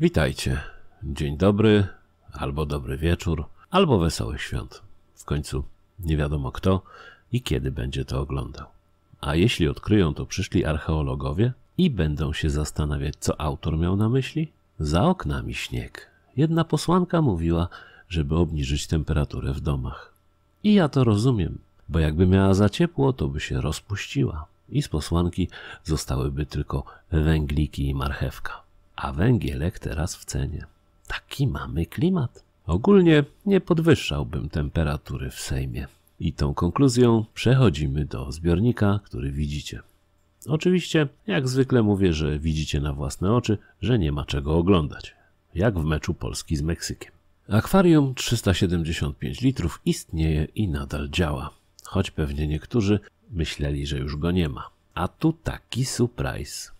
Witajcie. Dzień dobry, albo dobry wieczór, albo wesołych świąt. W końcu nie wiadomo kto i kiedy będzie to oglądał. A jeśli odkryją to przyszli archeologowie i będą się zastanawiać, co autor miał na myśli? Za oknami śnieg. Jedna posłanka mówiła, żeby obniżyć temperaturę w domach. I ja to rozumiem, bo jakby miała za ciepło, to by się rozpuściła i z posłanki zostałyby tylko węgliki i marchewka a węgielek teraz w cenie. Taki mamy klimat. Ogólnie nie podwyższałbym temperatury w Sejmie. I tą konkluzją przechodzimy do zbiornika, który widzicie. Oczywiście, jak zwykle mówię, że widzicie na własne oczy, że nie ma czego oglądać. Jak w meczu Polski z Meksykiem. Akwarium 375 litrów istnieje i nadal działa, choć pewnie niektórzy myśleli, że już go nie ma. A tu taki surprise.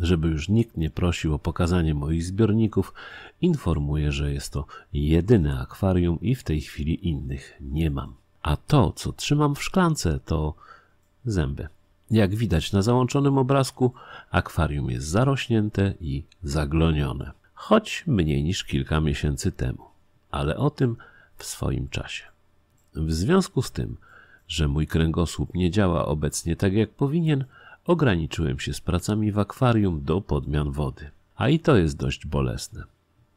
Żeby już nikt nie prosił o pokazanie moich zbiorników, informuję, że jest to jedyne akwarium i w tej chwili innych nie mam. A to, co trzymam w szklance, to zęby. Jak widać na załączonym obrazku, akwarium jest zarośnięte i zaglonione, choć mniej niż kilka miesięcy temu, ale o tym w swoim czasie. W związku z tym, że mój kręgosłup nie działa obecnie tak jak powinien, ograniczyłem się z pracami w akwarium do podmian wody. A i to jest dość bolesne.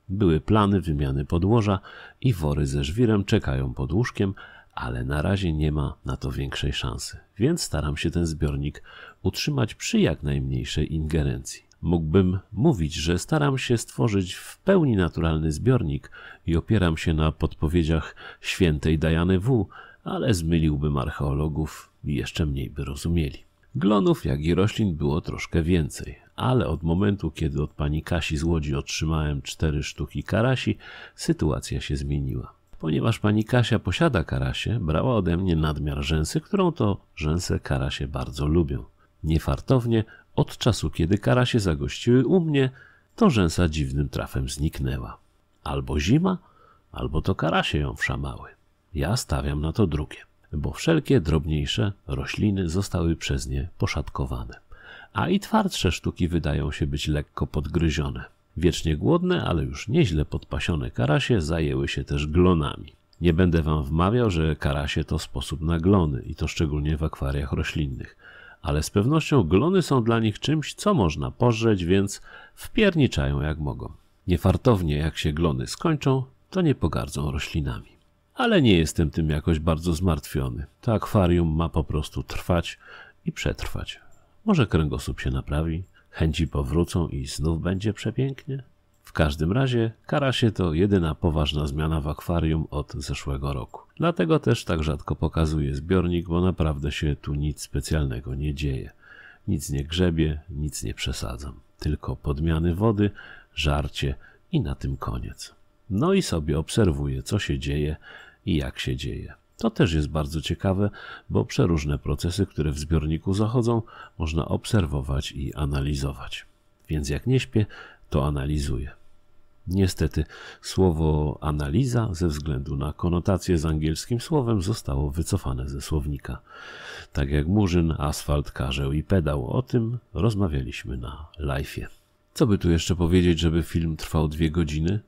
Były plany wymiany podłoża i wory ze żwirem czekają pod łóżkiem, ale na razie nie ma na to większej szansy, więc staram się ten zbiornik utrzymać przy jak najmniejszej ingerencji. Mógłbym mówić, że staram się stworzyć w pełni naturalny zbiornik i opieram się na podpowiedziach świętej Dajany W., ale zmyliłbym archeologów i jeszcze mniej by rozumieli. Glonów, jak i roślin było troszkę więcej, ale od momentu, kiedy od pani Kasi z Łodzi otrzymałem cztery sztuki karasi, sytuacja się zmieniła. Ponieważ pani Kasia posiada karasie, brała ode mnie nadmiar rzęsy, którą to rzęsę karasie bardzo lubią. Niefartownie, od czasu kiedy karasie zagościły u mnie, to rzęsa dziwnym trafem zniknęła. Albo zima, albo to karasie ją wszamały. Ja stawiam na to drugie bo wszelkie drobniejsze rośliny zostały przez nie poszatkowane. A i twardsze sztuki wydają się być lekko podgryzione. Wiecznie głodne, ale już nieźle podpasione karasie zajęły się też glonami. Nie będę wam wmawiał, że karasie to sposób na glony i to szczególnie w akwariach roślinnych, ale z pewnością glony są dla nich czymś, co można pożreć, więc wpierniczają jak mogą. Niefartownie jak się glony skończą, to nie pogardzą roślinami ale nie jestem tym jakoś bardzo zmartwiony. To akwarium ma po prostu trwać i przetrwać. Może kręgosłup się naprawi, chęci powrócą i znów będzie przepięknie? W każdym razie karasie to jedyna poważna zmiana w akwarium od zeszłego roku. Dlatego też tak rzadko pokazuję zbiornik, bo naprawdę się tu nic specjalnego nie dzieje. Nic nie grzebie, nic nie przesadzam. Tylko podmiany wody, żarcie i na tym koniec no i sobie obserwuje, co się dzieje i jak się dzieje. To też jest bardzo ciekawe, bo przeróżne procesy, które w zbiorniku zachodzą, można obserwować i analizować. Więc jak nie śpię, to analizuję. Niestety, słowo analiza ze względu na konotację z angielskim słowem zostało wycofane ze słownika. Tak jak murzyn, asfalt, karzeł i pedał, o tym rozmawialiśmy na live. Co by tu jeszcze powiedzieć, żeby film trwał dwie godziny?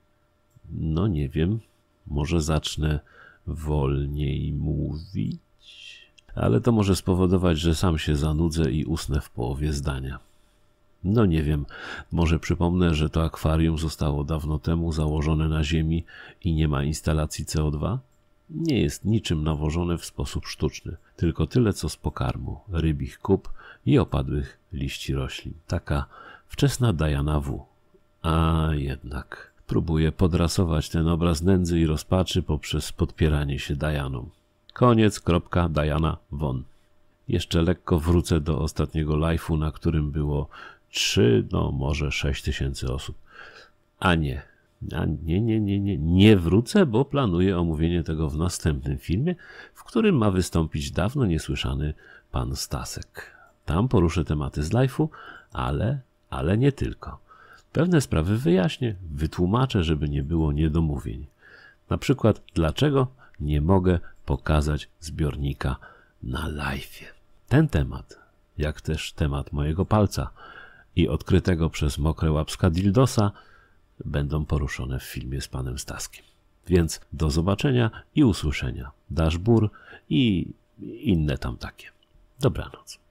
No nie wiem, może zacznę wolniej mówić, ale to może spowodować, że sam się zanudzę i usnę w połowie zdania. No nie wiem, może przypomnę, że to akwarium zostało dawno temu założone na Ziemi i nie ma instalacji CO2? Nie jest niczym nawożone w sposób sztuczny, tylko tyle co z pokarmu, rybich kup i opadłych liści roślin. Taka wczesna Diana W. A jednak próbuje podrasować ten obraz nędzy i rozpaczy poprzez podpieranie się Dajaną. Koniec, kropka, Dajana, won. Jeszcze lekko wrócę do ostatniego live'u, na którym było 3, no może 6 tysięcy osób. A nie, a nie, nie, nie, nie, nie wrócę, bo planuję omówienie tego w następnym filmie, w którym ma wystąpić dawno niesłyszany pan Stasek. Tam poruszę tematy z live'u, ale, ale nie tylko. Pewne sprawy wyjaśnię, wytłumaczę, żeby nie było niedomówień. Na przykład, dlaczego nie mogę pokazać zbiornika na live. Ten temat, jak też temat mojego palca i odkrytego przez mokre łapska dildosa, będą poruszone w filmie z panem Staskiem. Więc do zobaczenia i usłyszenia. Dasz bur i inne tam takie. Dobranoc.